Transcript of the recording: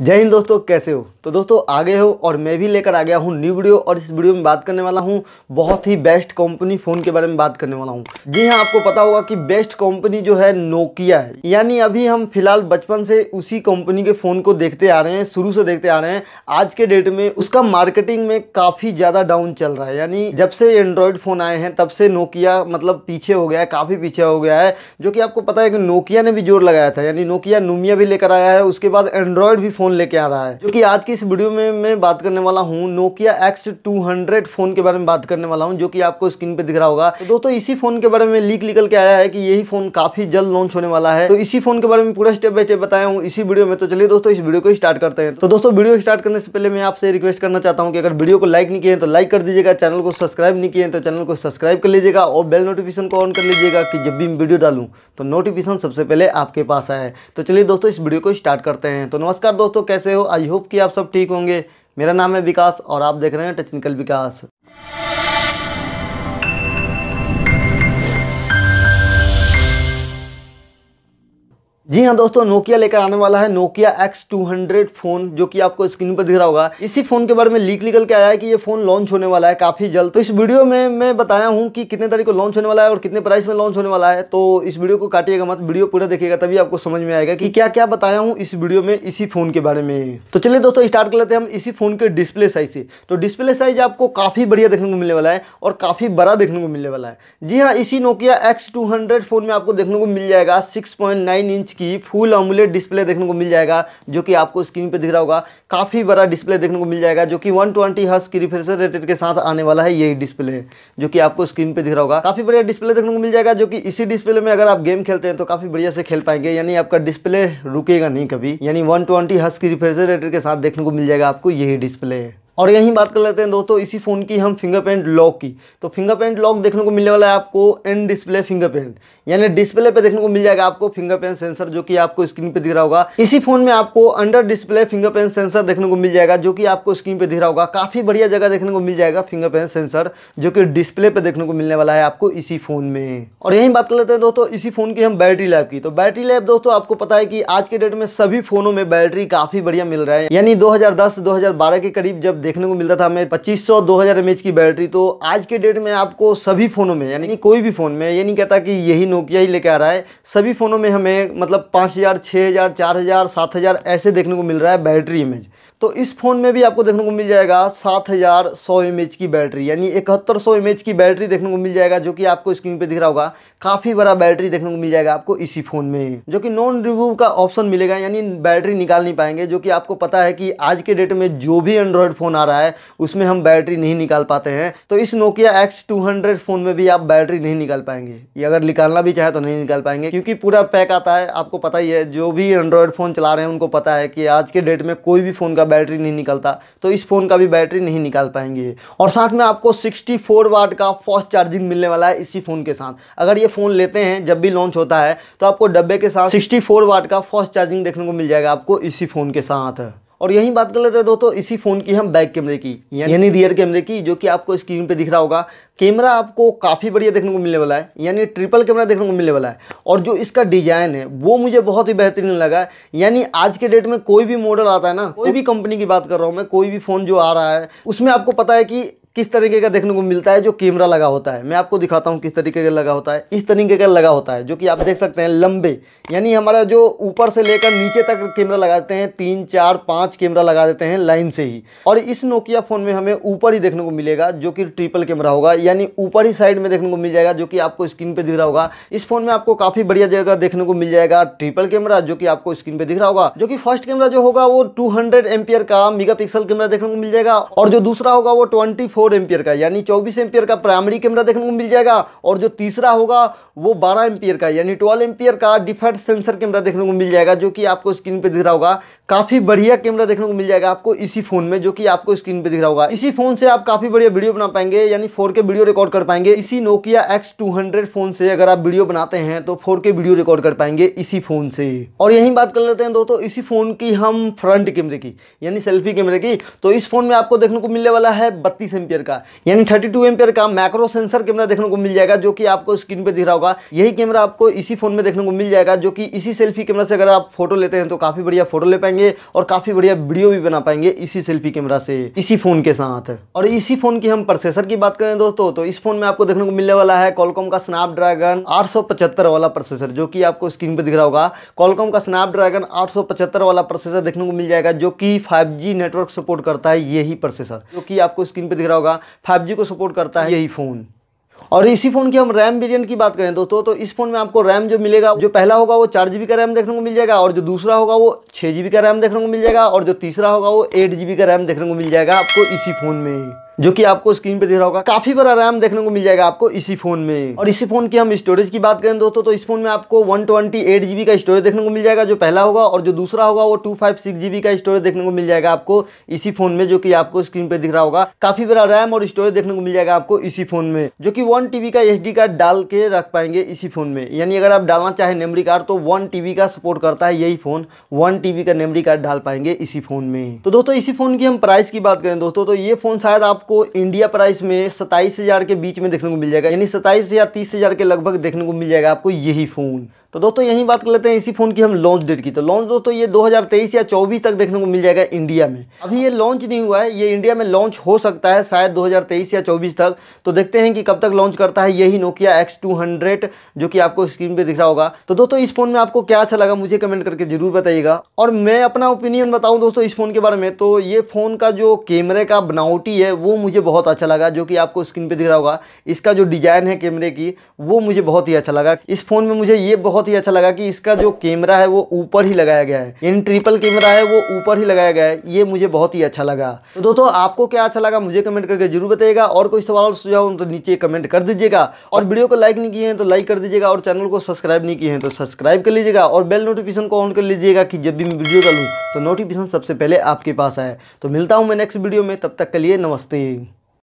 जय हिंद दोस्तों कैसे हो तो दोस्तों आगे हो और मैं भी लेकर आ गया हूँ न्यू वीडियो और इस वीडियो में बात करने वाला हूँ बहुत ही बेस्ट कंपनी फ़ोन के बारे में बात करने वाला हूँ जी हाँ आपको पता होगा कि बेस्ट कंपनी जो है नोकिया है यानी अभी हम फिलहाल बचपन से उसी कंपनी के फ़ोन को देखते आ रहे हैं शुरू से देखते आ रहे हैं आज के डेट में उसका मार्केटिंग में काफ़ी ज़्यादा डाउन चल रहा है यानी जब से एंड्रॉयड फ़ोन आए हैं तब से नोकिया मतलब पीछे हो गया है काफ़ी पीछे हो गया है जो कि आपको पता है कि नोकिया ने भी जोर लगाया था यानी नोकिया नुमिया भी लेकर आया है उसके बाद एंड्रॉयड भी फ़ोन फ़ोन लेके आ रहा है जो कि आज की इस वीडियो में मैं बात करने वाला हूँ Nokia X two hundred phone के बारे में बात करने वाला हूँ जो कि आपको स्क्रीन पे दिख रहा होगा तो दोस्तों इसी फ़ोन के बारे में लीक निकल के आया है कि यही फ़ोन काफ़ी जल्द लॉन्च होने वाला है तो इसी फ़ोन के बारे में पूरा स्टेप बाय स्टेप बताया हूँ इसी वीडियो में तो चलिए दोस्तों इस वीडियो को स्टार्ट करते हैं तो दोस्तों वीडियो स्टार्ट करने से पहले मैं आपसे रिक्वेस्ट करना चाहता हूँ कि अगर वीडियो को लाइक नहीं किए तो लाइक कर दीजिएगा चैनल को सब्सक्राइब नहीं किए तो चैनल को सब्सक्राइब कर लीजिएगा और बेल नोटिफिकेशन को ऑन कर लीजिएगा कि जब भी मैं वीडियो डालू तो नोटिफिकेशन सबसे पहले आपके पास आए तो चलिए दोस्तों इस वीडियो को स्टार्ट करते हैं तो नमस्कार दोस्तों दोस्तों कैसे हो आई होप कि आप सब ठीक होंगे मेरा नाम है विकास और आप देख रहे हैं टेक्निकल विकास जी हाँ दोस्तों नोकिया लेकर आने वाला है Nokia X two hundred phone जो कि आपको स्क्रीन पर दिख रहा होगा इसी फोन के बारे में लीक निकल के आया है कि ये फोन लॉन्च होने वाला है काफी जल्द तो इस वीडियो में मैं बताया हूँ कि कितने तारीख को लॉन्च होने वाला है और कितने प्राइस में लॉन्च होने वाला है तो इस वीडियो को काटिएगा मत वीडियो पूरा देखिएगा तभी आपको समझ में आएगा कि क्या क्या बताया हूँ इस वीडियो में इसी फोन के बारे में तो चलिए दोस्तों स्टार्ट कर लेते हैं हम इसी फोन के डिस्प्ले साइज से तो डिस्प्ले साइज आपको काफी बढ़िया देखने को मिलने वाला है और काफी बड़ा देखने को मिलने वाला है जी हाँ इसी नोकिया एक्स फोन में आपको देखने को मिल जाएगा सिक्स इंच की की फुल अमुलेट डिस्प्ले देखने को मिल जाएगा जो कि आपको स्क्रीन पे दिख रहा होगा काफ़ी बड़ा डिस्प्ले देखने को मिल जाएगा जो कि 120 ट्वेंटी हर्स की रिफ्रेशर रेटेड के साथ आने वाला है यही डिस्प्ले जो कि आपको स्क्रीन पे दिख रहा होगा काफ़ी बढ़िया डिस्प्ले देखने को मिल जाएगा जो कि इसी डिस्प्ले में अगर आप गेम खेलते हैं तो काफ़ी बढ़िया से खेल पाएंगे यानी आपका डिस्प्ले रुकेगा नहीं कभी यानी वन ट्वेंटी हर्स की रिफ्रेशर रेटेड के साथ देखने को मिल जाएगा आपको यही डिस्प्ले और यहीं बात कर लेते हैं दोस्तों इसी फ़ोन की हम फिंगरप्रिंट लॉक की तो फिंगरप्रिंट लॉक देखने को मिलने वाला है आपको एंड डिस्प्ले फिंगरप्रिंट यानी डिस्प्ले पे देखने को मिल जाएगा आपको फिंगरप्रिंट सेंसर जो कि आपको स्क्रीन पे दिख रहा होगा इसी फ़ोन में आपको अंडर डिस्प्ले फिंगरप्रिंट सेंसर देखने को मिल जाएगा जो कि आपको स्क्रीन पर दिख रहा होगा काफ़ी बढ़िया जगह देखने को मिल जाएगा फिंगरप्रिंट सेंसर जो कि डिस्प्ले पर देखने को मिलने वाला है आपको इसी फ़ोन में और यहीं बात कर लेते हैं दोस्तों इसी फ़ोन की हम बैटरी लाइफ की तो बैटरी लाइफ दोस्तों आपको पता है कि आज के डेट में सभी फ़ोनों में बैटरी काफ़ी बढ़िया मिल रहा है यानी दो हज़ार के करीब जब देखने को मिलता था हमें 2500 2000 एमएच की बैटरी तो आज के डेट में आपको सभी फ़ोनों में यानी कोई भी फ़ोन में ये नहीं कहता कि यही नोकिया ही लेके आ रहा है सभी फ़ोनों में हमें मतलब पाँच हज़ार छः हज़ार चार हज़ार सात हज़ार ऐसे देखने को मिल रहा है बैटरी इमेज तो इस फ़ोन में भी आपको देखने को मिल जाएगा सात हज़ार सौ एम की बैटरी यानी इकहत्तर सौ एम की बैटरी देखने को मिल जाएगा जो कि आपको स्क्रीन पे दिख रहा होगा काफ़ी बड़ा बैटरी देखने को मिल जाएगा आपको इसी फ़ोन में जो कि नॉन रिमूव का ऑप्शन मिलेगा यानी बैटरी निकाल नहीं पाएंगे जो कि आपको पता है कि आज के डेट में जो भी एंड्रॉयड फ़ोन बना रहा है उसमें हम बैटरी नहीं निकाल पाते हैं तो इस Nokia X two hundred phone में भी आप बैटरी नहीं निकाल पाएंगे ये अगर निकालना भी चाहे तो नहीं निकाल पाएंगे क्योंकि पूरा पैक आता है आपको पता ही है जो भी एंड्रॉयड फ़ोन चला रहे हैं उनको पता है कि आज के डेट में कोई भी फ़ोन का बैटरी नहीं निकलता तो इस फ़ोन का भी बैटरी नहीं निकाल पाएंगे और साथ में आपको सिक्सटी वाट का फास्ट चार्जिंग मिलने वाला है इसी फ़ोन के साथ अगर ये फ़ोन लेते हैं जब भी लॉन्च होता है तो आपको डब्बे के साथ सिक्सटी वाट का फास्ट चार्जिंग देखने को मिल जाएगा आपको इसी फ़ोन के साथ और यही बात कर लेते हैं दोस्तों इसी फ़ोन की हम बैक कैमरे की यानी रियर कैमरे की जो कि आपको स्क्रीन पे दिख रहा होगा कैमरा आपको काफ़ी बढ़िया देखने को मिलने वाला है यानी ट्रिपल कैमरा देखने को मिलने वाला है और जो इसका डिज़ाइन है वो मुझे बहुत ही बेहतरीन लगा है यानी आज के डेट में कोई भी मॉडल आता है ना कोई भी कंपनी की बात कर रहा हूँ मैं कोई भी फ़ोन जो आ रहा है उसमें आपको पता है कि किस तरीके का देखने को मिलता है जो कैमरा लगा होता है मैं आपको दिखाता हूँ किस तरीके का लगा होता है इस तरीके का लगा होता है जो कि आप देख सकते हैं लंबे यानी हमारा जो ऊपर से लेकर नीचे तक कैमरा लगाते हैं तीन चार पाँच कैमरा लगा देते हैं लाइन से ही और इस नोकिया फ़ोन में हमें ऊपर ही देखने को मिलेगा जो कि ट्रिपल कैमरा होगा यानी ऊपर ही साइड में देखने को मिल जाएगा जो कि आपको स्क्रीन पर दिख रहा होगा इस फोन में आपको काफ़ी बढ़िया जगह देखने को मिल जाएगा ट्रिपल कैमरा जो कि आपको स्क्रीन पर दिख रहा होगा जो कि फर्स्ट कैमरा जो होगा वो टू हंड्रेड का मेगा कैमरा देखने को मिल जाएगा और जो दूसरा होगा वो ट्वेंटी फोर एम्पियर का यानी चौबीस एम्पियर का प्राइमरी कैमरा देखने को मिल जाएगा और जो तीसरा होगा वो बारह एम्पियर का यानी ट्वेल्व एम्पियर का डिफेक्ट सेंसर कैमरा देखने को मिल जाएगा जो कि आपको स्क्रीन पर दिख रहा होगा काफ़ी बढ़िया कैमरा देखने को मिल जाएगा आपको इसी फ़ोन में जो कि आपको स्क्रीन पर दिख रहा होगा इसी फ़ोन से आप काफ़ी बढ़िया वीडियो बना पाएंगे यानी फोर वीडियो रिकॉर्ड कर पाएंगे इसी नोकिया एक्स फ़ोन से अगर आप वीडियो बनाते हैं तो फोर वीडियो रिकॉर्ड कर पाएंगे इसी फ़ोन से और यही बात कर लेते हैं दोस्तों इसी फ़ोन की हम फ्रंट कैमरे की यानी सेल्फी कैमरे की तो इस फ़ोन में आपको देखने को मिलने वाला है बत्तीस एम्पियर एम्पियर का यानी थर्टी टू एम्पियर का मैक्रो सेंसर कैमरा देखने को मिल जाएगा जो कि आपको स्क्रीन पर दिख रहा होगा यही कैमरा आपको इसी फ़ोन में देखने को मिल जाएगा जो कि इसी सेल्फी कैमरा से अगर आप फोटो लेते हैं तो काफ़ी बढ़िया फोटो ले पाएंगे और काफ़ी बढ़िया वीडियो भी बना पाएंगे इसी सेल्फी कैमरा से इसी फ़ोन के साथ और इसी फ़ोन की हम प्रोसेसर की बात करें दोस्तों तो इस फ़ोन में आपको देखने को मिलने वाला है कॉलकॉम का स्नैप ड्रैगन वाला प्रोसेसर जो कि आपको स्क्रीन पर दिख रहा होगा कॉलकॉम का स्नैप ड्रैगन वाला प्रोसेसर देखने को मिल जाएगा जो कि फाइव नेटवर्क सपोर्ट करता है यही प्रोसेसर जो कि आपको स्क्रीन पर दिख रहा होगा फाइव को सपोर्ट करता है यही फ़ोन और इसी फ़ोन की हम रैम वेरियंट की बात करें दोस्तों तो इस फ़ोन में आपको रैम जो मिलेगा जो पहला होगा वो चार जी का रैम देखने को मिल जाएगा और जो दूसरा होगा वो छः जी का रैम देखने को मिल जाएगा और जो तीसरा होगा वो एट जी का रैम देखने को मिल जाएगा आपको इसी फ़ोन में ही जो कि आपको स्क्रीन पे दिख रहा होगा काफी बड़ा रैम देखने को मिल जाएगा आपको इसी फोन में और इसी फोन की हम स्टोरेज की बात करें दोस्तों तो इस फोन में आपको वन ट्वेंटी का स्टोरेज देखने को मिल जाएगा जो पहला होगा और जो दूसरा होगा वो टू फाइव का स्टोरेज देखने को मिल जाएगा आपको इसी फोन में जो की आपको स्क्रीन पे दिख रहा होगा काफी बड़ा रैम और स्टोरेज देखने को मिल जाएगा आपको इसी फोन में जो की वन टीबी का एच कार्ड डाल के रख पाएंगे इसी फोन में यानी अगर आप डालना चाहे मेमरी कार्ड तो वन टीबी का सपोर्ट करता है यही फोन वन टीबी का मेमरी कार्ड डाल पाएंगे इसी फोन में तो दोस्तों इसी फोन की हम प्राइस की बात करें दोस्तों तो ये फोन शायद आप आपको इंडिया प्राइस में सत्ताईस हज़ार के बीच में देखने को मिल जाएगा यानी सत्ताईस या तीस हज़ार के लगभग देखने को मिल जाएगा आपको यही फ़ोन तो दोस्तों यही बात कर लेते हैं इसी फ़ोन की हम लॉन्च डेट की तो लॉन्च दोस्तों ये 2023 या 24 तक देखने को मिल जाएगा इंडिया में अभी ये लॉन्च नहीं हुआ है ये इंडिया में लॉन्च हो सकता है शायद 2023 या 24 तक तो देखते हैं कि कब तक लॉन्च करता है यही नोकिया एक्स जो कि आपको स्क्रीन पर दिख रहा होगा तो दोस्तों इस फ़ोन में आपको क्या अच्छा लगा मुझे कमेंट करके ज़रूर बताइएगा और मैं अपना ओपिनियन बताऊँ दोस्तों इस फ़ोन के बारे में तो ये फ़ोन का जो कैमरे का बनावटी है वो मुझे बहुत अच्छा लगा जो कि आपको स्क्रीन पर दिख रहा होगा इसका जो डिज़ाइन है कैमरे की वो मुझे बहुत ही अच्छा लगा इस फ़ोन में मुझे ये बहुत बहुत ही अच्छा लगा कि इसका जो कैमरा है वो ऊपर ही लगाया गया है इन ट्रिपल कैमरा है वो ऊपर ही लगाया गया है ये मुझे बहुत ही अच्छा लगा तो दोस्तों आपको क्या अच्छा लगा मुझे कमेंट करके जरूर बताइएगा और कोई सवाल और सुझाव तो नीचे कमेंट कर दीजिएगा और वीडियो को लाइक नहीं किए हैं तो लाइक कर दीजिएगा और चैनल को सब्सक्राइब नहीं किए हैं तो सब्सक्राइब कर लीजिएगा और बेल नोटिफिकेशन को ऑन कर लीजिएगा कि जब भी मैं वीडियो डालूँ तो नोटिफिकेशन सबसे पहले आपके पास आए तो मिलता हूँ मैं नेक्स्ट वीडियो में तब तक के लिए नमस्ते